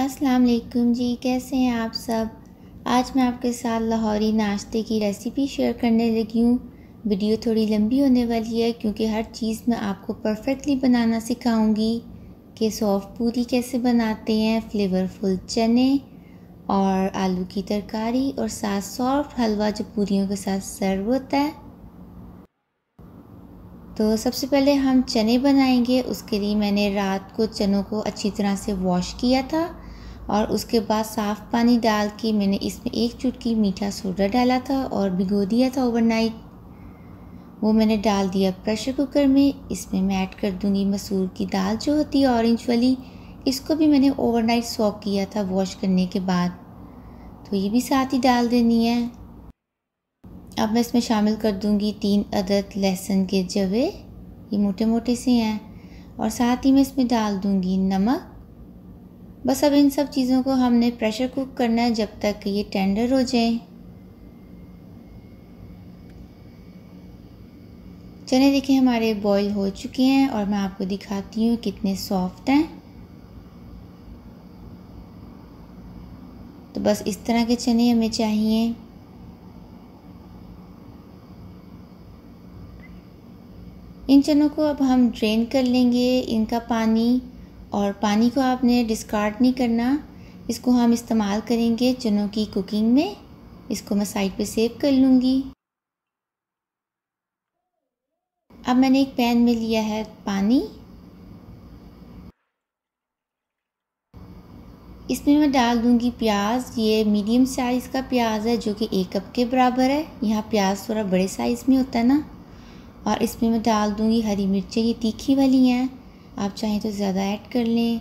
अस्सलाम वालेकुम जी कैसे हैं आप सब आज मैं आपके साथ लाहौरी नाश्ते की रेसिपी शेयर करने लगी हूँ वीडियो थोड़ी लंबी होने वाली है क्योंकि हर चीज़ मैं आपको परफेक्टली बनाना सिखाऊंगी कि सॉफ्ट पूरी कैसे बनाते हैं फ्लेवरफुल चने और आलू की तरकारी और साथ सॉफ्ट हलवा जो पूरियों के साथ सर्व होता है तो सबसे पहले हम चने बनाएंगे उसके लिए मैंने रात को चनों को अच्छी तरह से वॉश किया था और उसके बाद साफ़ पानी डाल के मैंने इसमें एक चुटकी मीठा सोडा डाला था और भिगो दिया था ओवरनाइट वो मैंने डाल दिया प्रेशर कुकर में इसमें मैं ऐड कर दूँगी मसूर की दाल जो होती है ऑरेंज वाली इसको भी मैंने ओवरनाइट सॉक किया था वॉश करने के बाद तो ये भी साथ ही डाल देनी है अब मैं इसमें शामिल कर दूँगी तीन अदद लहसुन के जवे ये मोटे मोटे से हैं और साथ ही मैं इसमें डाल दूँगी नमक बस अब इन सब चीज़ों को हमने प्रेशर कुक करना है जब तक ये टेंडर हो जाए चने देखिए हमारे बॉईल हो चुके हैं और मैं आपको दिखाती हूँ कितने सॉफ्ट हैं तो बस इस तरह के चने हमें चाहिए इन चनों को अब हम ड्रेन कर लेंगे इनका पानी और पानी को आपने डिस्कार्ड नहीं करना इसको हम इस्तेमाल करेंगे चनों की कुकिंग में इसको मैं साइड पे सेव कर लूँगी अब मैंने एक पैन में लिया है पानी इसमें मैं डाल दूंगी प्याज ये मीडियम साइज़ का प्याज है जो कि एक कप के बराबर है यहाँ प्याज थोड़ा बड़े साइज़ में होता है ना और इसमें मैं डाल दूंगी हरी मिर्चें ये तीखी वाली हैं आप चाहें तो ज़्यादा ऐड कर लें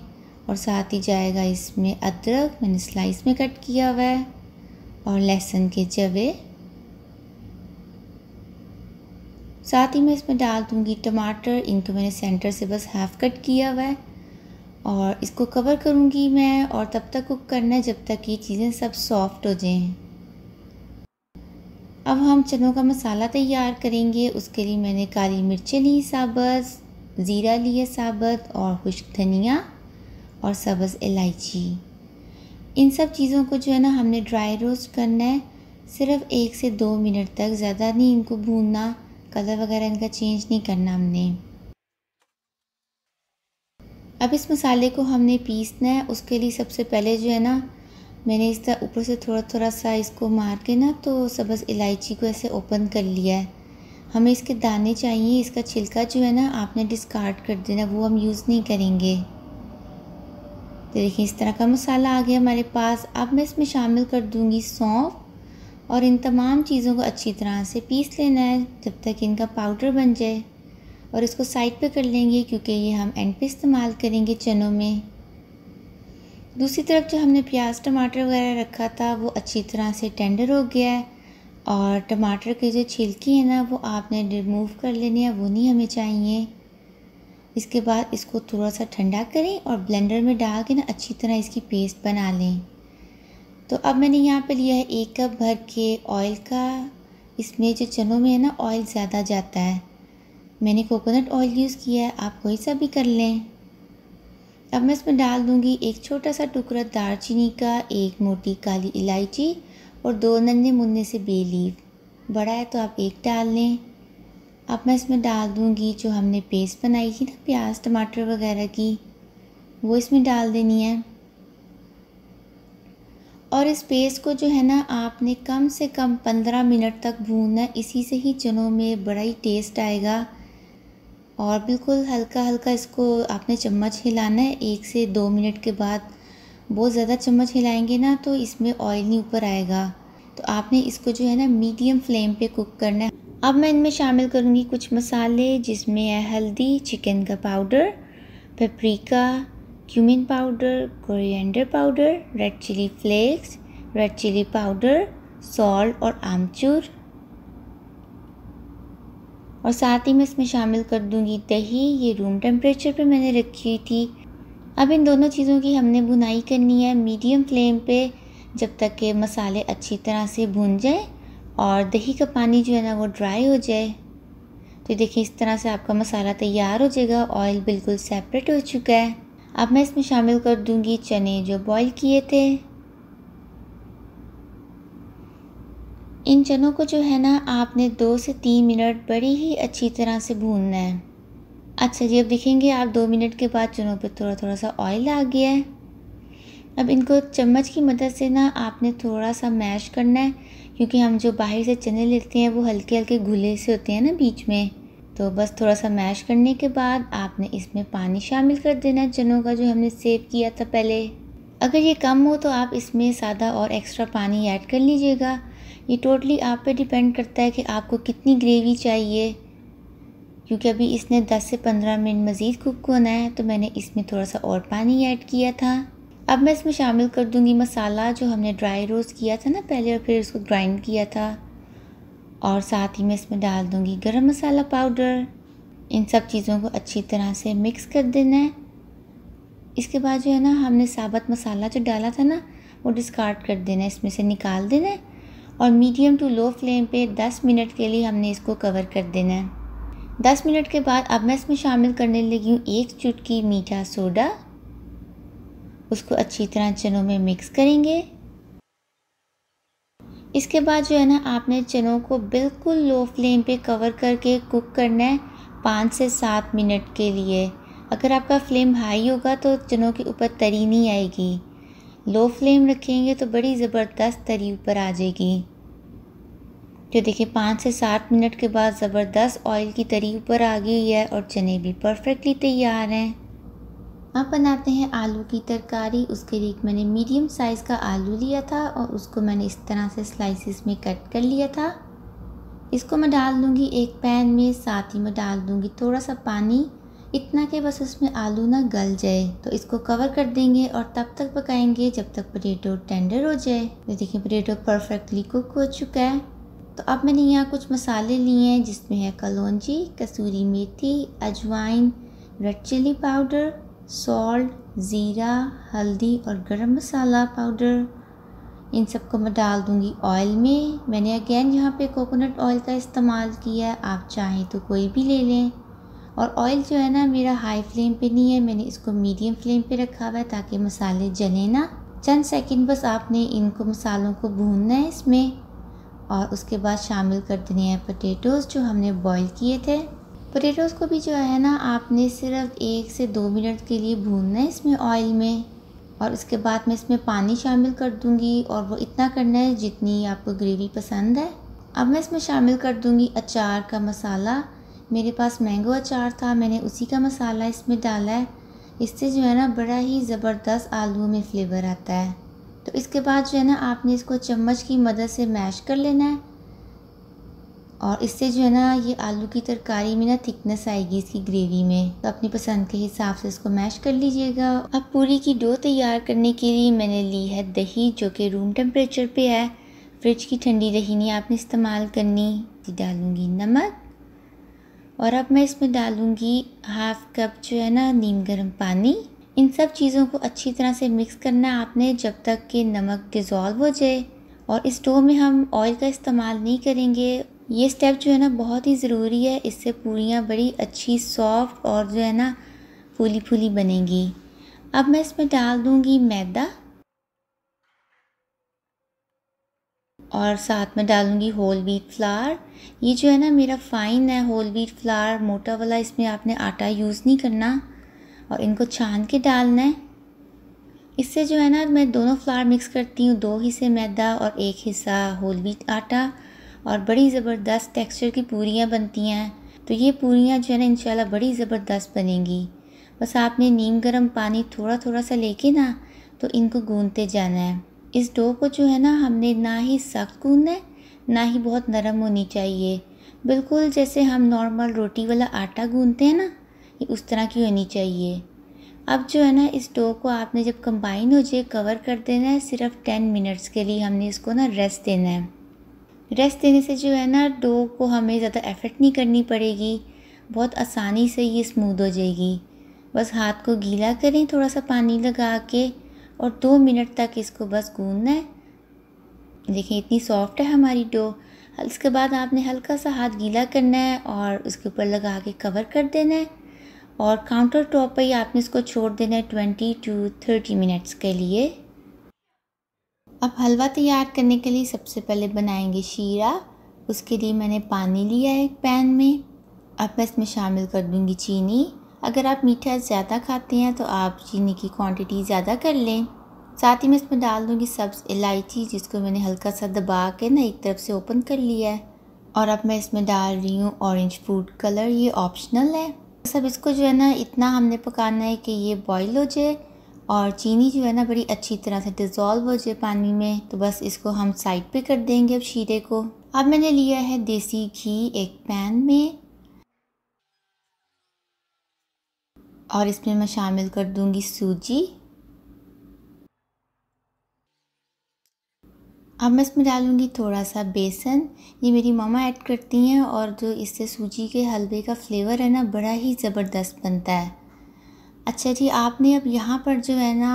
और साथ ही जाएगा इसमें अदरक मैंने स्लाइस में कट किया हुआ है और लहसुन के जवे साथ ही मैं इसमें डाल दूँगी टमाटर इनको मैंने सेंटर से बस हाफ कट किया हुआ है और इसको कवर करूँगी मैं और तब तक कुक करना है जब तक ये चीज़ें सब सॉफ्ट हो जाएं अब हम चनों का मसाला तैयार करेंगे उसके लिए मैंने काली मिर्चें ली साबस ज़ीरा लिया साबत और खुश्क धनिया और सब्ज़ इलायची इन सब चीज़ों को जो है ना हमने ड्राई रोस्ट करना है सिर्फ एक से दो मिनट तक ज़्यादा नहीं इनको भूनना कलर वगैरह इनका चेंज नहीं करना हमने अब इस मसाले को हमने पीसना है उसके लिए सबसे पहले जो है ना मैंने इस तरह ऊपर से थोड़ा थोड़ा सा इसको मार के ना तो सब्ज़ इलायची को ऐसे ओपन कर लिया है हमें इसके दाने चाहिए इसका छिलका जो है ना आपने डिस्कार्ड कर देना वो हम यूज़ नहीं करेंगे तो देखिए इस तरह का मसाला आ गया हमारे पास अब मैं इसमें शामिल कर दूँगी सौंफ और इन तमाम चीज़ों को अच्छी तरह से पीस लेना है जब तक इनका पाउडर बन जाए और इसको साइड पे कर लेंगे क्योंकि ये हम एंड पे इस्तेमाल करेंगे चनों में दूसरी तरफ जो हमने प्याज टमाटर वगैरह रखा था वो अच्छी तरह से टेंडर हो गया है और टमाटर की जो छिलकी है ना वो आपने रिमूव कर लेनी है वो नहीं हमें चाहिए इसके बाद इसको थोड़ा सा ठंडा करें और ब्लेंडर में डाल के ना अच्छी तरह इसकी पेस्ट बना लें तो अब मैंने यहाँ पे लिया है एक कप भर के ऑयल का इसमें जो चनों में है ना ऑयल ज़्यादा जाता है मैंने कोकोनट ऑयल यूज़ किया है आप कोई सा भी कर लें अब मैं इसमें डाल दूँगी एक छोटा सा टुकड़ा दालचीनी का एक मोटी काली इलायची और दो नन्हे मुन्ने से बे लीव बड़ा है तो आप एक डाल लें अब मैं इसमें डाल दूँगी जो हमने पेस्ट बनाई थी ना प्याज टमाटर वगैरह की वो इसमें डाल देनी है और इस पेस्ट को जो है ना आपने कम से कम पंद्रह मिनट तक भूनना इसी से ही चनों में बड़ा ही टेस्ट आएगा और बिल्कुल हल्का हल्का इसको आपने चम्मच हिलाना है एक से दो मिनट के बाद बहुत ज़्यादा चम्मच हिलाएंगे ना तो इसमें ऑयल नहीं ऊपर आएगा तो आपने इसको जो है ना मीडियम फ्लेम पे कुक करना है अब मैं इनमें शामिल करूँगी कुछ मसाले जिसमें है हल्दी चिकन का powder paprika cumin powder coriander powder red chilli flakes red chilli powder salt और आमचूर और साथ ही मैं इसमें शामिल कर दूंगी दही ये रूम टेम्परेचर पे मैंने रखी हुई थी अब इन दोनों चीज़ों की हमने बुनाई करनी है मीडियम फ्लेम पे जब तक के मसाले अच्छी तरह से भून जाए और दही का पानी जो है ना वो ड्राई हो जाए तो देखिए इस तरह से आपका मसाला तैयार हो जाएगा ऑयल बिल्कुल सेपरेट हो चुका है अब मैं इसमें शामिल कर दूंगी चने जो बॉईल किए थे इन चनों को जो है ना आपने दो से तीन मिनट बड़ी ही अच्छी तरह से भूनना है अच्छा जी अब देखेंगे आप दो मिनट के बाद चनों पर थोड़ा थोड़ा सा ऑयल आ गया है अब इनको चम्मच की मदद से ना आपने थोड़ा सा मैश करना है क्योंकि हम जो बाहर से चने लेते हैं वो हल्के हल्के घुले से होते हैं ना बीच में तो बस थोड़ा सा मैश करने के बाद आपने इसमें पानी शामिल कर देना है चनों का जो हमने सेव किया था पहले अगर ये कम हो तो आप इसमें सादा और एक्स्ट्रा पानी ऐड कर लीजिएगा ये टोटली आप पे डिपेंड करता है कि आपको कितनी ग्रेवी चाहिए क्योंकि अभी इसने 10 से 15 मिनट मज़ीद कुक होना है तो मैंने इसमें थोड़ा सा और पानी ऐड किया था अब मैं इसमें शामिल कर दूंगी मसाला जो हमने ड्राई रोस्ट किया था ना पहले और फिर इसको ग्राइंड किया था और साथ ही मैं इसमें डाल दूंगी गरम मसाला पाउडर इन सब चीज़ों को अच्छी तरह से मिक्स कर देना है इसके बाद जो है ना हमने साबत मसाला जो डाला था ना वो डिस्कार्ड कर देना है इसमें से निकाल देना है और मीडियम टू लो फ्लेम पे 10 मिनट के लिए हमने इसको कवर कर देना है 10 मिनट के बाद अब मैं इसमें शामिल करने लगी हूँ एक चुटकी मीठा सोडा उसको अच्छी तरह चनों में मिक्स करेंगे इसके बाद जो है ना आपने चनों को बिल्कुल लो फ्लेम पे कवर करके कुक करना है पाँच से सात मिनट के लिए अगर आपका फ्लेम हाई होगा तो चनों के ऊपर तरी नहीं आएगी लो फ्लेम रखेंगे तो बड़ी ज़बरदस्त तरी ऊपर आ जाएगी जो तो देखिए पाँच से सात मिनट के बाद ज़बरदस्त ऑयल की तरी ऊपर आ गई है और चने भी परफेक्टली तैयार हैं अब बनाते हैं आलू की तरकारी उसके लिए मैंने मीडियम साइज़ का आलू लिया था और उसको मैंने इस तरह से स्लाइसिस में कट कर लिया था इसको मैं डाल दूँगी एक पैन में साथ ही मैं डाल दूँगी थोड़ा सा पानी इतना कि बस उसमें आलू ना गल जाए तो इसको कवर कर देंगे और तब तक पकाएंगे जब तक पटेटो टेंडर हो जाए तो देखिए पटेटो परफेक्टली कुक हो चुका है तो अब मैंने यहाँ कुछ मसाले लिए हैं जिसमें है कलौजी कसूरी मेथी अजवाइन रेड चिली पाउडर सॉल्ट ज़ीरा हल्दी और गरम मसाला पाउडर इन सबको मैं डाल दूँगी ऑयल में मैंने अगेन यहाँ पे कोकोनट ऑयल का इस्तेमाल किया है आप चाहें तो कोई भी ले लें और ऑयल जो है ना मेरा हाई फ्लेम पे नहीं है मैंने इसको मीडियम फ्लेम पे रखा हुआ है ताकि मसाले जले ना चंद सेकंड बस आपने इनको मसालों को भूनना है इसमें और उसके बाद शामिल कर देने हैं पटेटोज़ जो हमने बॉयल किए थे पोटैटोज़ को भी जो है ना आपने सिर्फ एक से दो मिनट के लिए भूनना है इसमें ऑयल में और उसके बाद मैं इसमें पानी शामिल कर दूंगी और वो इतना करना है जितनी आपको ग्रेवी पसंद है अब मैं इसमें शामिल कर दूंगी अचार का मसाला मेरे पास मैंगो अचार था मैंने उसी का मसाला इसमें डाला है इससे जो है ना बड़ा ही ज़बरदस्त आलू में फ्लेवर आता है तो इसके बाद जो है ना आपने इसको चम्मच की मदद से मैश कर लेना है और इससे जो है ना ये आलू की तरकारी में ना थिकनेस आएगी इसकी ग्रेवी में तो अपनी पसंद के हिसाब से इसको मैश कर लीजिएगा अब पूरी की डो तैयार करने के लिए मैंने ली है दही जो कि रूम टेम्परेचर पे है फ्रिज की ठंडी दही नहीं आपने इस्तेमाल करनी डालूँगी नमक और अब मैं इसमें डालूँगी हाफ कप जो है ना नीम गर्म पानी इन सब चीज़ों को अच्छी तरह से मिक्स करना आपने जब तक कि नमक डिज़ोल्व हो जाए और इस डो में हम ऑयल का इस्तेमाल नहीं करेंगे ये स्टेप जो है ना बहुत ही ज़रूरी है इससे पूड़ियाँ बड़ी अच्छी सॉफ्ट और जो है ना फूली फूली बनेंगी अब मैं इसमें डाल दूँगी मैदा और साथ में डालूँगी होल वीट फ्लावर ये जो है ना मेरा फ़ाइन है होल वीट फ्लावर मोटा वाला इसमें आपने आटा यूज़ नहीं करना और इनको छान के डालना है इससे जो है ना मैं दोनों फ्लावर मिक्स करती हूँ दो हिस्से मैदा और एक हिस्सा होल वीट आटा और बड़ी ज़बरदस्त टेक्सचर की पूरियाँ बनती हैं तो ये पूरियाँ जो है ना इंशाल्लाह बड़ी ज़बरदस्त बनेंगी बस आपने नीम गर्म पानी थोड़ा थोड़ा सा लेके ना तो इनको गूंदते जाना है इस डो को जो है ना हमने ना ही सख्त गूंदना है ना ही बहुत नरम होनी चाहिए बिल्कुल जैसे हम नॉर्मल रोटी वाला आटा गूंदते हैं ना ये उस तरह की होनी चाहिए अब जो है ना इस डो को आपने जब कंबाइन हो जाए कवर कर देना है सिर्फ टेन मिनट्स के लिए हमने इसको ना रेस्ट देना है रेस्ट देने से जो है ना डो को हमें ज़्यादा एफर्ट नहीं करनी पड़ेगी बहुत आसानी से ये स्मूद हो जाएगी बस हाथ को गीला करें थोड़ा सा पानी लगा के और दो मिनट तक इसको बस गूंदना है देखिए इतनी सॉफ्ट है हमारी डो इसके बाद आपने हल्का सा हाथ गीला करना है और उसके ऊपर लगा के कवर कर देना है और काउंटर टॉप पर ही आपने इसको छोड़ देना है ट्वेंटी टू थर्टी मिनट्स के लिए अब हलवा तैयार करने के लिए सबसे पहले बनाएंगे शीरा उसके लिए मैंने पानी लिया है एक पैन में अब मैं इसमें शामिल कर दूंगी चीनी अगर आप मीठा ज़्यादा खाते हैं तो आप चीनी की क्वांटिटी ज़्यादा कर लें साथ ही मैं इसमें डाल दूंगी सब्ज़ इलायची जिसको मैंने हल्का सा दबा के ना एक तरफ से ओपन कर लिया है और अब मैं इसमें डाल रही हूँ ऑरेंज फूड कलर ये ऑप्शनल है सब इसको जो है ना इतना हमने पकाना है कि ये बॉयल हो जाए और चीनी जो है ना बड़ी अच्छी तरह से डिज़ोल्व हो जाए पानी में तो बस इसको हम साइड पे कर देंगे अब शीरे को अब मैंने लिया है देसी घी एक पैन में और इसमें मैं शामिल कर दूंगी सूजी अब मैं इसमें डालूंगी थोड़ा सा बेसन ये मेरी मामा ऐड करती हैं और जो इससे सूजी के हलवे का फ्लेवर है ना बड़ा ही ज़बरदस्त बनता है अच्छा जी आपने अब यहाँ पर जो है ना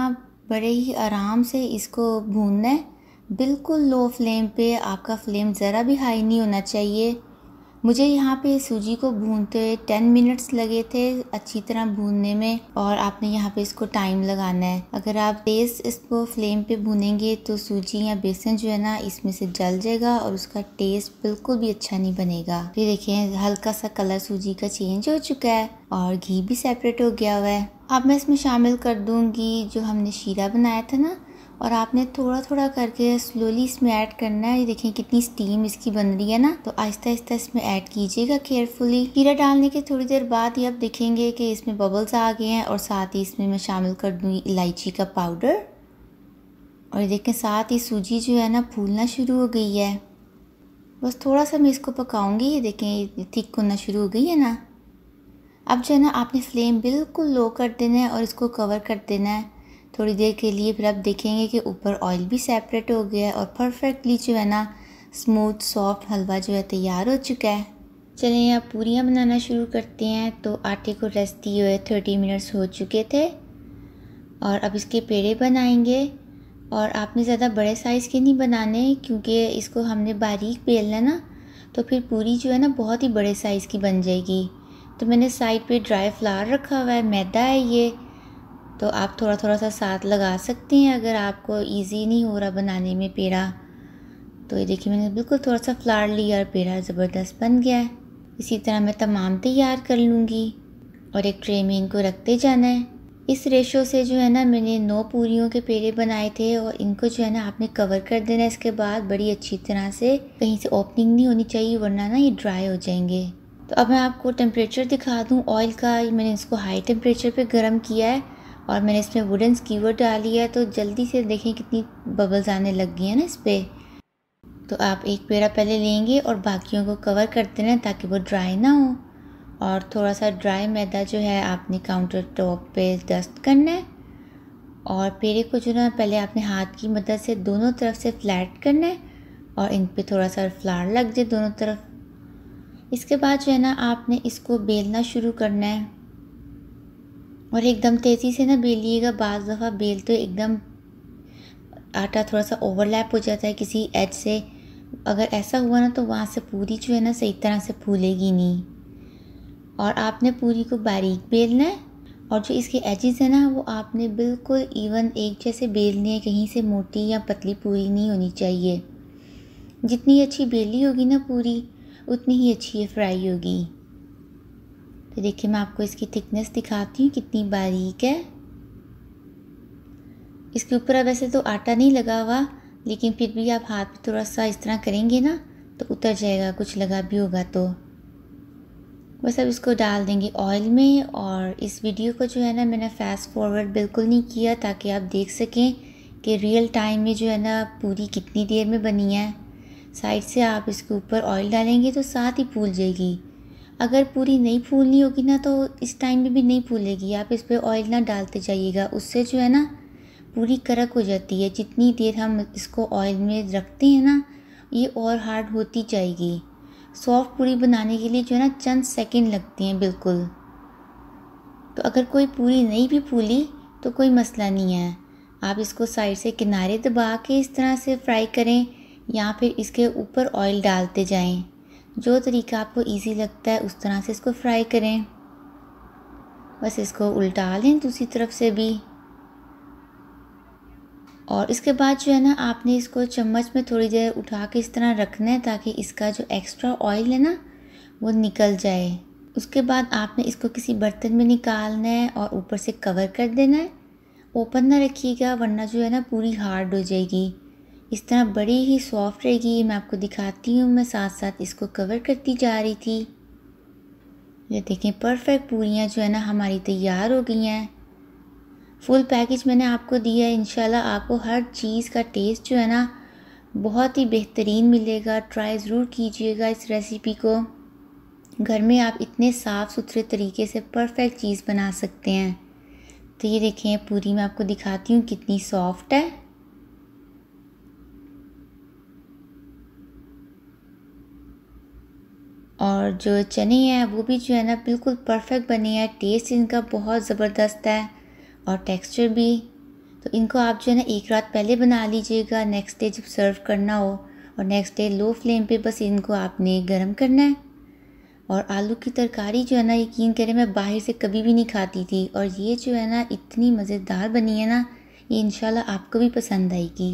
बड़े ही आराम से इसको भूनना है बिल्कुल लो फ्लेम पे आपका फ्लेम ज़रा भी हाई नहीं होना चाहिए मुझे यहाँ पे सूजी को भूनते हुए टेन मिनट्स लगे थे अच्छी तरह भूनने में और आपने यहाँ पे इसको टाइम लगाना है अगर आप तेज इसको फ्लेम पे भूनेंगे तो सूजी या बेसन जो है ना इसमें से जल जाएगा और उसका टेस्ट बिल्कुल भी अच्छा नहीं बनेगा ये देखें हल्का सा कलर सूजी का चेंज हो चुका है और घी भी सेपरेट हो गया हुआ है अब मैं इसमें शामिल कर दूंगी जो हमने शीरा बनाया था ना और आपने थोड़ा थोड़ा करके स्लोली इसमें ऐड करना है ये देखें कितनी स्टीम इसकी बन रही है ना तो आहिस्ता आहिस्ता इसमें ऐड कीजिएगा केयरफुली हीरा डालने के थोड़ी देर बाद ही आप देखेंगे कि इसमें बबल्स आ गए हैं और साथ ही इसमें मैं शामिल कर दूँगी इलायची का पाउडर और ये देखें साथ ही सूजी जो है ना फूलना शुरू हो गई है बस थोड़ा सा मैं इसको पकाऊंगी ये देखें थिक होना शुरू हो गई है ना अब जो है ना आपने फ्लेम बिल्कुल लो कर देना है और इसको कवर कर देना है थोड़ी देर के लिए फिर आप देखेंगे कि ऊपर ऑयल भी सेपरेट हो गया है और परफेक्टली जो है ना स्मूथ सॉफ्ट हलवा जो है तैयार हो चुका है चलिए आप पूरियाँ बनाना शुरू करते हैं तो आटे को रेस्ट दिए हुए थर्टी मिनट्स हो चुके थे और अब इसके पेड़े बनाएंगे और आपने ज़्यादा बड़े साइज़ के नहीं बनाने क्योंकि इसको हमने बारीक बेलना ना तो फिर पूरी जो है ना बहुत ही बड़े साइज़ की बन जाएगी तो मैंने साइड पे ड्राई फ्लावर रखा हुआ है मैदा है ये तो आप थोड़ा थोड़ा सा साथ लगा सकते हैं अगर आपको इजी नहीं हो रहा बनाने में पेड़ा तो ये देखिए मैंने बिल्कुल थोड़ा सा फ्लावर लिया और पेड़ा ज़बरदस्त बन गया है इसी तरह मैं तमाम तैयार कर लूँगी और एक ट्रे में इनको रखते जाना है इस रेशो से जो है ना मैंने नौ पूरियों के पेड़े बनाए थे और इनको जो है ना आपने कवर कर देना है इसके बाद बड़ी अच्छी तरह से कहीं से ओपनिंग नहीं होनी चाहिए वरना ना ये ड्राई हो जाएंगे तो अब मैं आपको टेम्परेचर दिखा दूँ ऑयल का मैंने इसको हाई टेम्परेचर पे गर्म किया है और मैंने इसमें वुडन स्कीवर डाली है तो जल्दी से देखें कितनी बबल्स आने लग गई हैं ना इस पर तो आप एक पेड़ा पहले लेंगे और बाकियों को कवर करते रहें ताकि वो ड्राई ना हो और थोड़ा सा ड्राई मैदा जो है आपने काउंटर टॉप पे डस्ट करना है और पेड़े को जो ना पहले आपने हाथ की मदद से दोनों तरफ से फ्लैट करना है और इन पे थोड़ा सा फ्लार लग जाए दोनों तरफ इसके बाद जो है ना आपने इसको बेलना शुरू करना है और एकदम तेज़ी से ना बेलिएगा बाज़ दफ़ा बेल तो एकदम आटा थोड़ा सा ओवरलैप हो जाता है किसी एज से अगर ऐसा हुआ ना तो वहाँ से पूरी जो है ना सही तरह से फूलेगी नहीं और आपने पूरी को बारीक बेलना है और जो इसके एजेस हैं ना वो आपने बिल्कुल इवन एक जैसे बेलनी है कहीं से मोटी या पतली पूरी नहीं होनी चाहिए जितनी अच्छी बेली होगी ना पूरी उतनी ही अच्छी ये फ्राई होगी तो देखिए मैं आपको इसकी थिकनेस दिखाती हूँ कितनी बारीक है इसके ऊपर अब वैसे तो आटा नहीं लगा हुआ लेकिन फिर भी आप हाथ पे थोड़ा सा इस तरह करेंगे ना तो उतर जाएगा कुछ लगा भी होगा तो बस अब इसको डाल देंगे ऑयल में और इस वीडियो को जो है ना मैंने फास्ट फॉरवर्ड बिल्कुल नहीं किया ताकि आप देख सकें कि रियल टाइम में जो है ना पूरी कितनी देर में बनी है साइड से आप इसके ऊपर ऑयल डालेंगे तो साथ ही फूल जाएगी अगर पूरी नहीं फूलनी होगी ना तो इस टाइम में भी नहीं फूलेगी आप इस पर ऑयल ना डालते जाइएगा उससे जो है ना पूरी करक हो जाती है जितनी देर हम इसको ऑयल में रखते हैं ना ये और हार्ड होती जाएगी सॉफ्ट पूरी बनाने के लिए जो है ना चंद सेकंड लगते हैं बिल्कुल तो अगर कोई पूरी नहीं भी फूली तो कोई मसला नहीं है आप इसको साइड से किनारे दबा के इस तरह से फ्राई करें या फिर इसके ऊपर ऑयल डालते जाएं जो तरीका आपको इजी लगता है उस तरह से इसको फ्राई करें बस इसको उल्टा लें दूसरी तरफ से भी और इसके बाद जो है ना आपने इसको चम्मच में थोड़ी देर उठा के इस तरह रखना है ताकि इसका जो एक्स्ट्रा ऑयल है ना वो निकल जाए उसके बाद आपने इसको किसी बर्तन में निकालना है और ऊपर से कवर कर देना है ओपन ना रखिएगा वरना जो है ना पूरी हार्ड हो जाएगी इस तरह बड़ी ही सॉफ्ट रहेगी मैं आपको दिखाती हूँ मैं साथ साथ इसको कवर करती जा रही थी ये देखें परफेक्ट पूरियाँ जो है ना हमारी तैयार हो गई हैं फुल पैकेज मैंने आपको दिया है इन आपको हर चीज़ का टेस्ट जो है ना बहुत ही बेहतरीन मिलेगा ट्राई ज़रूर कीजिएगा इस रेसिपी को घर में आप इतने साफ़ सुथरे तरीके से परफेक्ट चीज़ बना सकते हैं तो ये देखें पूरी मैं आपको दिखाती हूँ कितनी सॉफ्ट है और जो चने हैं वो भी जो है ना बिल्कुल परफेक्ट बने हैं टेस्ट इनका बहुत ज़बरदस्त है और टेक्सचर भी तो इनको आप जो है ना एक रात पहले बना लीजिएगा नेक्स्ट डे जब सर्व करना हो और नेक्स्ट डे लो फ्लेम पे बस इनको आपने गर्म करना है और आलू की तरकारी जो है ना यकीन करें मैं बाहर से कभी भी नहीं खाती थी और ये जो है ना इतनी मज़ेदार बनी है ना ये इन आपको भी पसंद आएगी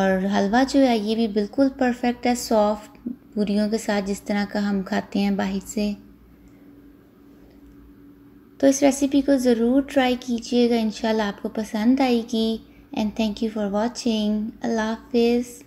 और हलवा जो है ये भी बिल्कुल परफेक्ट है सॉफ्ट पूरियों के साथ जिस तरह का हम खाते हैं बाहर से तो इस रेसिपी को ज़रूर ट्राई कीजिएगा इन आपको पसंद आएगी and thank you for watching अल्लाह हाफिज़